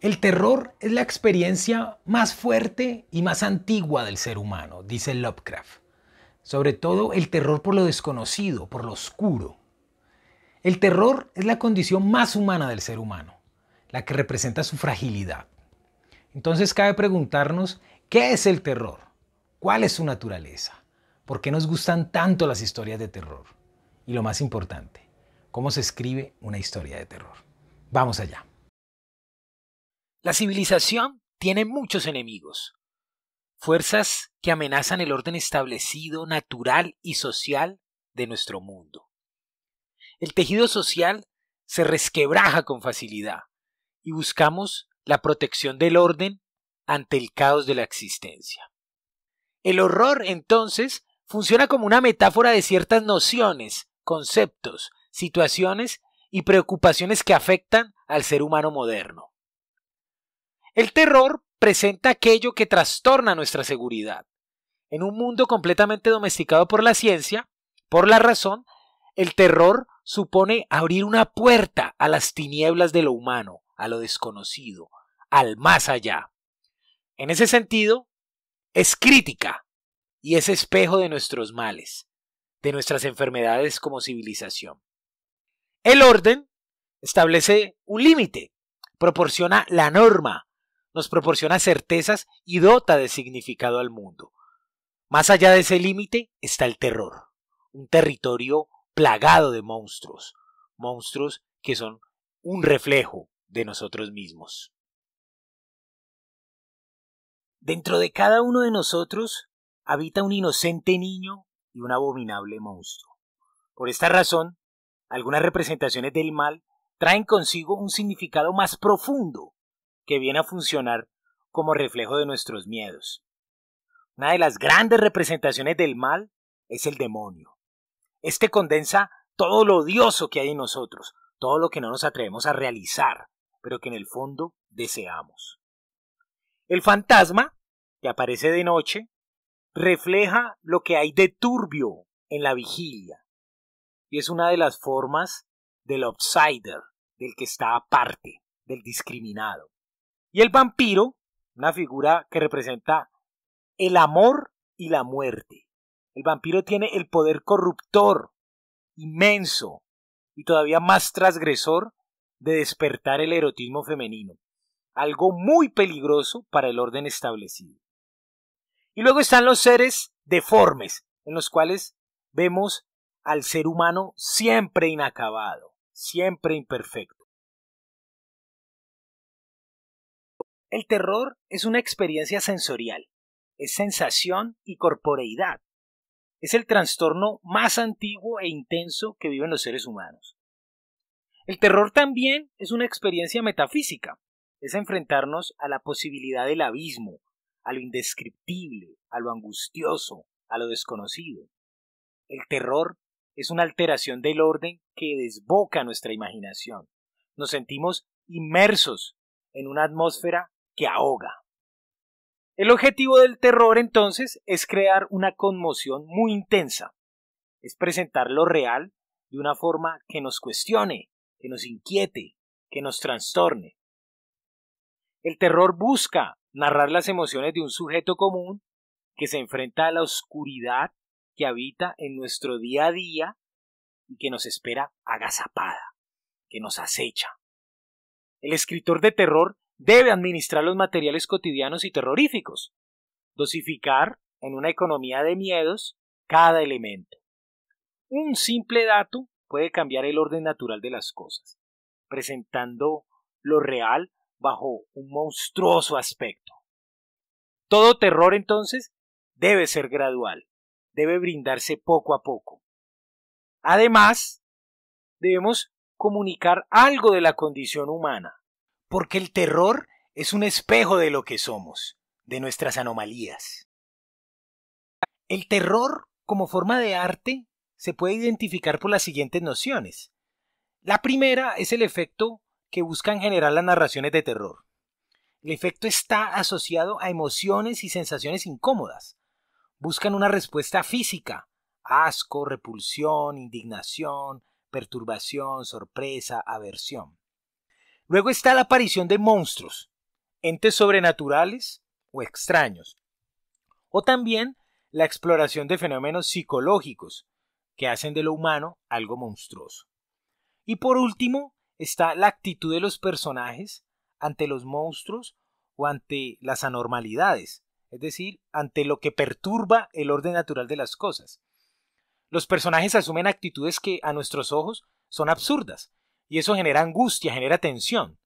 El terror es la experiencia más fuerte y más antigua del ser humano, dice Lovecraft. Sobre todo el terror por lo desconocido, por lo oscuro. El terror es la condición más humana del ser humano, la que representa su fragilidad. Entonces cabe preguntarnos, ¿qué es el terror? ¿Cuál es su naturaleza? ¿Por qué nos gustan tanto las historias de terror? Y lo más importante, ¿cómo se escribe una historia de terror? Vamos allá. La civilización tiene muchos enemigos, fuerzas que amenazan el orden establecido, natural y social de nuestro mundo. El tejido social se resquebraja con facilidad y buscamos la protección del orden ante el caos de la existencia. El horror, entonces, funciona como una metáfora de ciertas nociones, conceptos, situaciones y preocupaciones que afectan al ser humano moderno. El terror presenta aquello que trastorna nuestra seguridad. En un mundo completamente domesticado por la ciencia, por la razón, el terror supone abrir una puerta a las tinieblas de lo humano, a lo desconocido, al más allá. En ese sentido, es crítica y es espejo de nuestros males, de nuestras enfermedades como civilización. El orden establece un límite, proporciona la norma, nos proporciona certezas y dota de significado al mundo. Más allá de ese límite está el terror, un territorio plagado de monstruos, monstruos que son un reflejo de nosotros mismos. Dentro de cada uno de nosotros habita un inocente niño y un abominable monstruo. Por esta razón, algunas representaciones del mal traen consigo un significado más profundo que viene a funcionar como reflejo de nuestros miedos. Una de las grandes representaciones del mal es el demonio. Este condensa todo lo odioso que hay en nosotros, todo lo que no nos atrevemos a realizar, pero que en el fondo deseamos. El fantasma, que aparece de noche, refleja lo que hay de turbio en la vigilia, y es una de las formas del outsider, del que está aparte, del discriminado. Y el vampiro, una figura que representa el amor y la muerte. El vampiro tiene el poder corruptor, inmenso y todavía más transgresor de despertar el erotismo femenino, algo muy peligroso para el orden establecido. Y luego están los seres deformes, en los cuales vemos al ser humano siempre inacabado, siempre imperfecto. El terror es una experiencia sensorial, es sensación y corporeidad. Es el trastorno más antiguo e intenso que viven los seres humanos. El terror también es una experiencia metafísica, es enfrentarnos a la posibilidad del abismo, a lo indescriptible, a lo angustioso, a lo desconocido. El terror es una alteración del orden que desboca nuestra imaginación. Nos sentimos inmersos en una atmósfera que ahoga. El objetivo del terror entonces es crear una conmoción muy intensa, es presentar lo real de una forma que nos cuestione, que nos inquiete, que nos trastorne. El terror busca narrar las emociones de un sujeto común que se enfrenta a la oscuridad que habita en nuestro día a día y que nos espera agazapada, que nos acecha. El escritor de terror debe administrar los materiales cotidianos y terroríficos, dosificar en una economía de miedos cada elemento. Un simple dato puede cambiar el orden natural de las cosas, presentando lo real bajo un monstruoso aspecto. Todo terror entonces debe ser gradual, debe brindarse poco a poco. Además, debemos comunicar algo de la condición humana, porque el terror es un espejo de lo que somos, de nuestras anomalías. El terror, como forma de arte, se puede identificar por las siguientes nociones. La primera es el efecto que buscan generar las narraciones de terror. El efecto está asociado a emociones y sensaciones incómodas. Buscan una respuesta física, asco, repulsión, indignación, perturbación, sorpresa, aversión. Luego está la aparición de monstruos, entes sobrenaturales o extraños. O también la exploración de fenómenos psicológicos que hacen de lo humano algo monstruoso. Y por último está la actitud de los personajes ante los monstruos o ante las anormalidades, es decir, ante lo que perturba el orden natural de las cosas. Los personajes asumen actitudes que a nuestros ojos son absurdas, y eso genera angustia, genera tensión.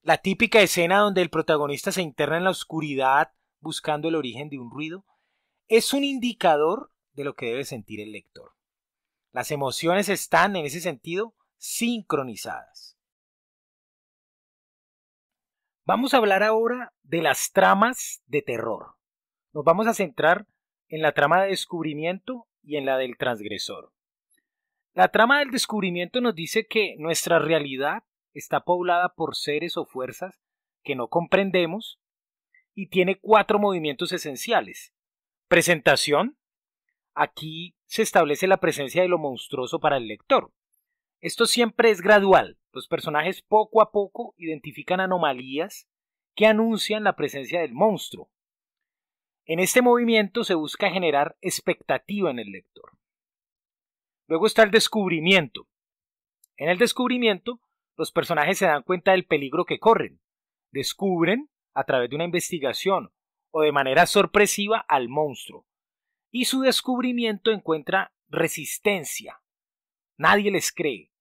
La típica escena donde el protagonista se interna en la oscuridad buscando el origen de un ruido es un indicador de lo que debe sentir el lector. Las emociones están, en ese sentido, sincronizadas. Vamos a hablar ahora de las tramas de terror. Nos vamos a centrar en la trama de descubrimiento y en la del transgresor. La trama del descubrimiento nos dice que nuestra realidad está poblada por seres o fuerzas que no comprendemos y tiene cuatro movimientos esenciales. Presentación. Aquí se establece la presencia de lo monstruoso para el lector. Esto siempre es gradual. Los personajes poco a poco identifican anomalías que anuncian la presencia del monstruo. En este movimiento se busca generar expectativa en el lector. Luego está el descubrimiento. En el descubrimiento, los personajes se dan cuenta del peligro que corren. Descubren, a través de una investigación o de manera sorpresiva, al monstruo. Y su descubrimiento encuentra resistencia. Nadie les cree.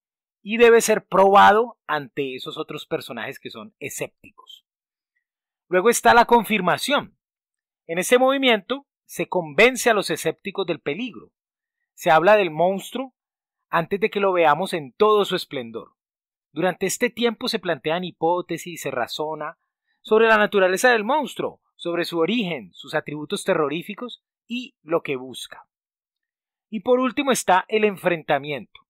Y debe ser probado ante esos otros personajes que son escépticos. Luego está la confirmación. En ese movimiento se convence a los escépticos del peligro se habla del monstruo antes de que lo veamos en todo su esplendor. Durante este tiempo se plantean hipótesis se razona sobre la naturaleza del monstruo, sobre su origen, sus atributos terroríficos y lo que busca. Y por último está el enfrentamiento.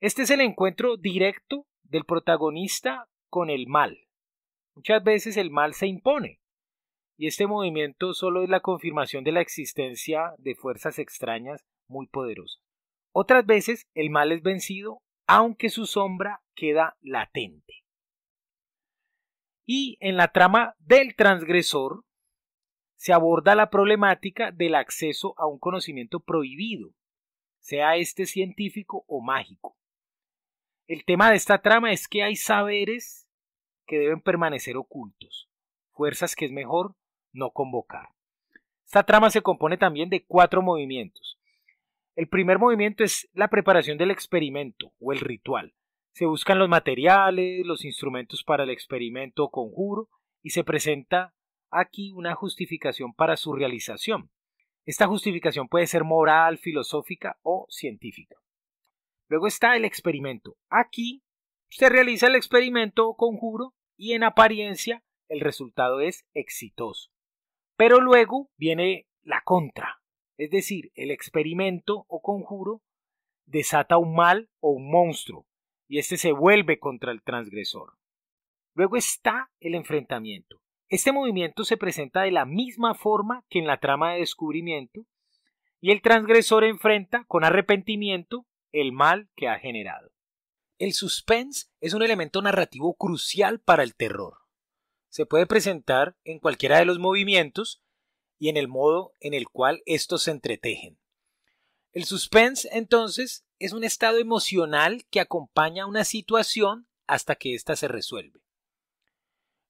Este es el encuentro directo del protagonista con el mal. Muchas veces el mal se impone, y este movimiento solo es la confirmación de la existencia de fuerzas extrañas muy poderosa. Otras veces el mal es vencido, aunque su sombra queda latente. Y en la trama del transgresor se aborda la problemática del acceso a un conocimiento prohibido, sea este científico o mágico. El tema de esta trama es que hay saberes que deben permanecer ocultos, fuerzas que es mejor no convocar. Esta trama se compone también de cuatro movimientos. El primer movimiento es la preparación del experimento o el ritual. Se buscan los materiales, los instrumentos para el experimento o conjuro y se presenta aquí una justificación para su realización. Esta justificación puede ser moral, filosófica o científica. Luego está el experimento. Aquí se realiza el experimento o conjuro y en apariencia el resultado es exitoso. Pero luego viene la contra. Es decir, el experimento o conjuro desata un mal o un monstruo, y éste se vuelve contra el transgresor. Luego está el enfrentamiento. Este movimiento se presenta de la misma forma que en la trama de descubrimiento, y el transgresor enfrenta con arrepentimiento el mal que ha generado. El suspense es un elemento narrativo crucial para el terror. Se puede presentar en cualquiera de los movimientos, y en el modo en el cual estos se entretejen. El suspense, entonces, es un estado emocional que acompaña a una situación hasta que ésta se resuelve.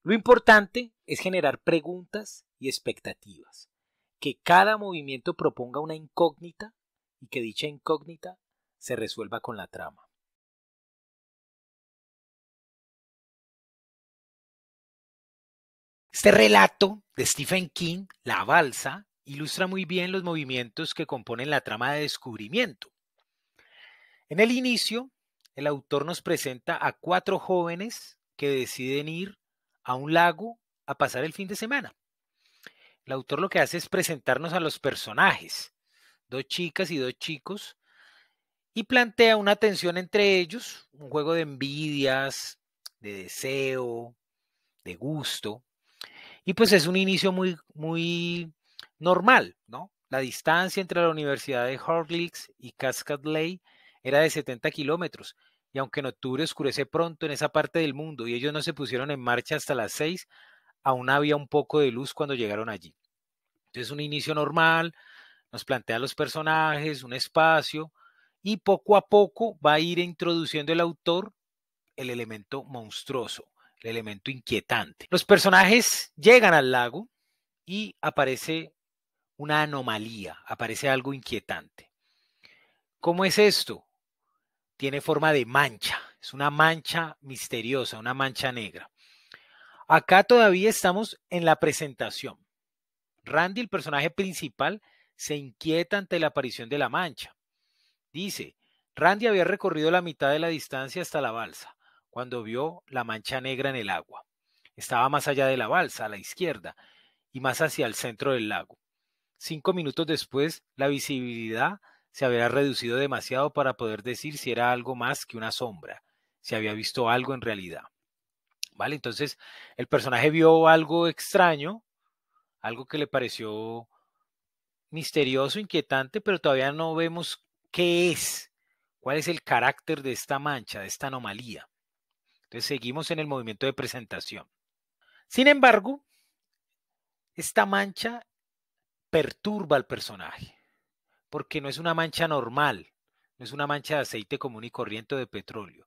Lo importante es generar preguntas y expectativas, que cada movimiento proponga una incógnita y que dicha incógnita se resuelva con la trama. Este relato de Stephen King, La Balsa, ilustra muy bien los movimientos que componen la trama de descubrimiento. En el inicio, el autor nos presenta a cuatro jóvenes que deciden ir a un lago a pasar el fin de semana. El autor lo que hace es presentarnos a los personajes, dos chicas y dos chicos, y plantea una tensión entre ellos, un juego de envidias, de deseo, de gusto, y pues es un inicio muy, muy normal, ¿no? La distancia entre la Universidad de Horlicks y Cascade Lake era de 70 kilómetros, y aunque en octubre oscurece pronto en esa parte del mundo y ellos no se pusieron en marcha hasta las 6, aún había un poco de luz cuando llegaron allí. Entonces un inicio normal, nos plantea los personajes, un espacio, y poco a poco va a ir introduciendo el autor el elemento monstruoso el elemento inquietante. Los personajes llegan al lago y aparece una anomalía, aparece algo inquietante. ¿Cómo es esto? Tiene forma de mancha, es una mancha misteriosa, una mancha negra. Acá todavía estamos en la presentación. Randy, el personaje principal, se inquieta ante la aparición de la mancha. Dice, Randy había recorrido la mitad de la distancia hasta la balsa cuando vio la mancha negra en el agua. Estaba más allá de la balsa, a la izquierda, y más hacia el centro del lago. Cinco minutos después, la visibilidad se había reducido demasiado para poder decir si era algo más que una sombra, si había visto algo en realidad. ¿Vale? Entonces, el personaje vio algo extraño, algo que le pareció misterioso, inquietante, pero todavía no vemos qué es, cuál es el carácter de esta mancha, de esta anomalía. Entonces seguimos en el movimiento de presentación. Sin embargo, esta mancha perturba al personaje, porque no es una mancha normal, no es una mancha de aceite común y corriente de petróleo.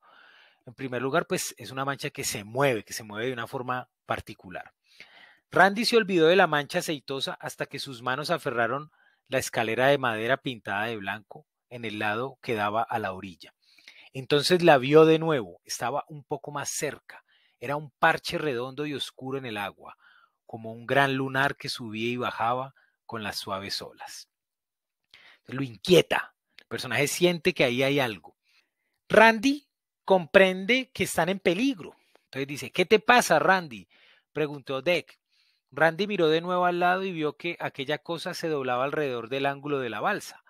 En primer lugar, pues es una mancha que se mueve, que se mueve de una forma particular. Randy se olvidó de la mancha aceitosa hasta que sus manos aferraron la escalera de madera pintada de blanco en el lado que daba a la orilla. Entonces la vio de nuevo, estaba un poco más cerca. Era un parche redondo y oscuro en el agua, como un gran lunar que subía y bajaba con las suaves olas. lo inquieta. El personaje siente que ahí hay algo. Randy comprende que están en peligro. Entonces dice, ¿qué te pasa, Randy? preguntó Deck. Randy miró de nuevo al lado y vio que aquella cosa se doblaba alrededor del ángulo de la balsa.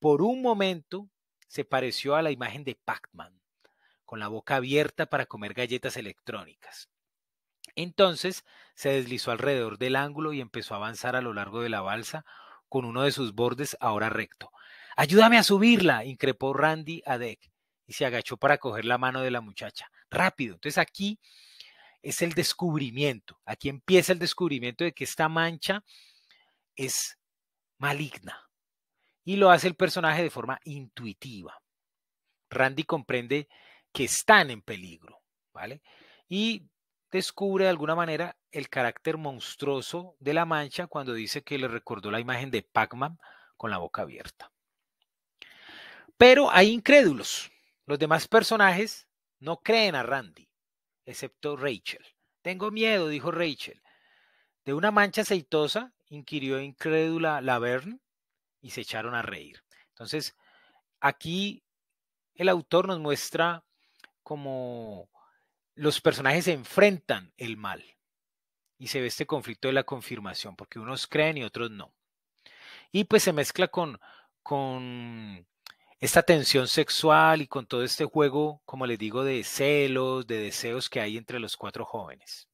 Por un momento se pareció a la imagen de Pac-Man, con la boca abierta para comer galletas electrónicas. Entonces se deslizó alrededor del ángulo y empezó a avanzar a lo largo de la balsa con uno de sus bordes ahora recto. Ayúdame a subirla, increpó Randy a Deck y se agachó para coger la mano de la muchacha. Rápido. Entonces aquí es el descubrimiento. Aquí empieza el descubrimiento de que esta mancha es maligna y lo hace el personaje de forma intuitiva. Randy comprende que están en peligro, ¿vale? Y descubre de alguna manera el carácter monstruoso de la mancha cuando dice que le recordó la imagen de Pac-Man con la boca abierta. Pero hay incrédulos. Los demás personajes no creen a Randy, excepto Rachel. Tengo miedo, dijo Rachel. De una mancha aceitosa, inquirió incrédula Laverne y se echaron a reír. Entonces, aquí el autor nos muestra cómo los personajes enfrentan el mal y se ve este conflicto de la confirmación, porque unos creen y otros no. Y pues se mezcla con, con esta tensión sexual y con todo este juego, como les digo, de celos, de deseos que hay entre los cuatro jóvenes.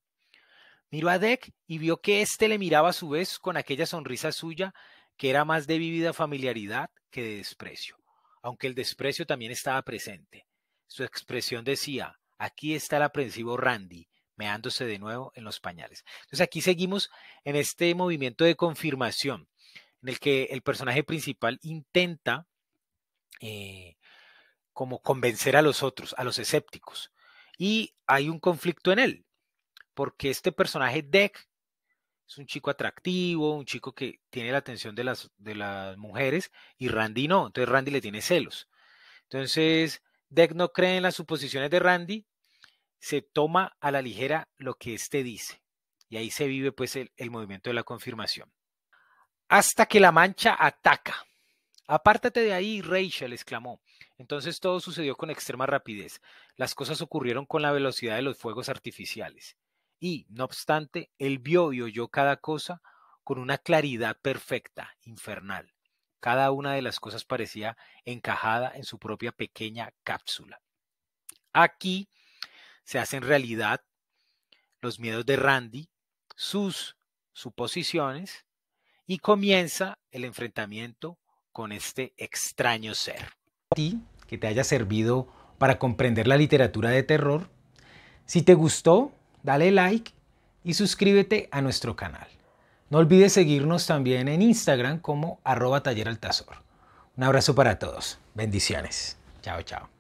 Miró a Deck y vio que éste le miraba a su vez con aquella sonrisa suya que era más de vivida familiaridad que de desprecio, aunque el desprecio también estaba presente. Su expresión decía, aquí está el aprensivo Randy, meándose de nuevo en los pañales. Entonces aquí seguimos en este movimiento de confirmación, en el que el personaje principal intenta eh, como convencer a los otros, a los escépticos. Y hay un conflicto en él, porque este personaje Deck es un chico atractivo, un chico que tiene la atención de las, de las mujeres y Randy no, entonces Randy le tiene celos. Entonces, Deck no cree en las suposiciones de Randy, se toma a la ligera lo que éste dice y ahí se vive pues el, el movimiento de la confirmación. Hasta que la mancha ataca. Apártate de ahí, Rachel, exclamó. Entonces todo sucedió con extrema rapidez. Las cosas ocurrieron con la velocidad de los fuegos artificiales y, no obstante, él vio y oyó cada cosa con una claridad perfecta, infernal. Cada una de las cosas parecía encajada en su propia pequeña cápsula. Aquí se hacen realidad los miedos de Randy, sus suposiciones, y comienza el enfrentamiento con este extraño ser. A ti, que te haya servido para comprender la literatura de terror. Si te gustó, dale like y suscríbete a nuestro canal. No olvides seguirnos también en Instagram como arroba taller Un abrazo para todos. Bendiciones. Chao, chao.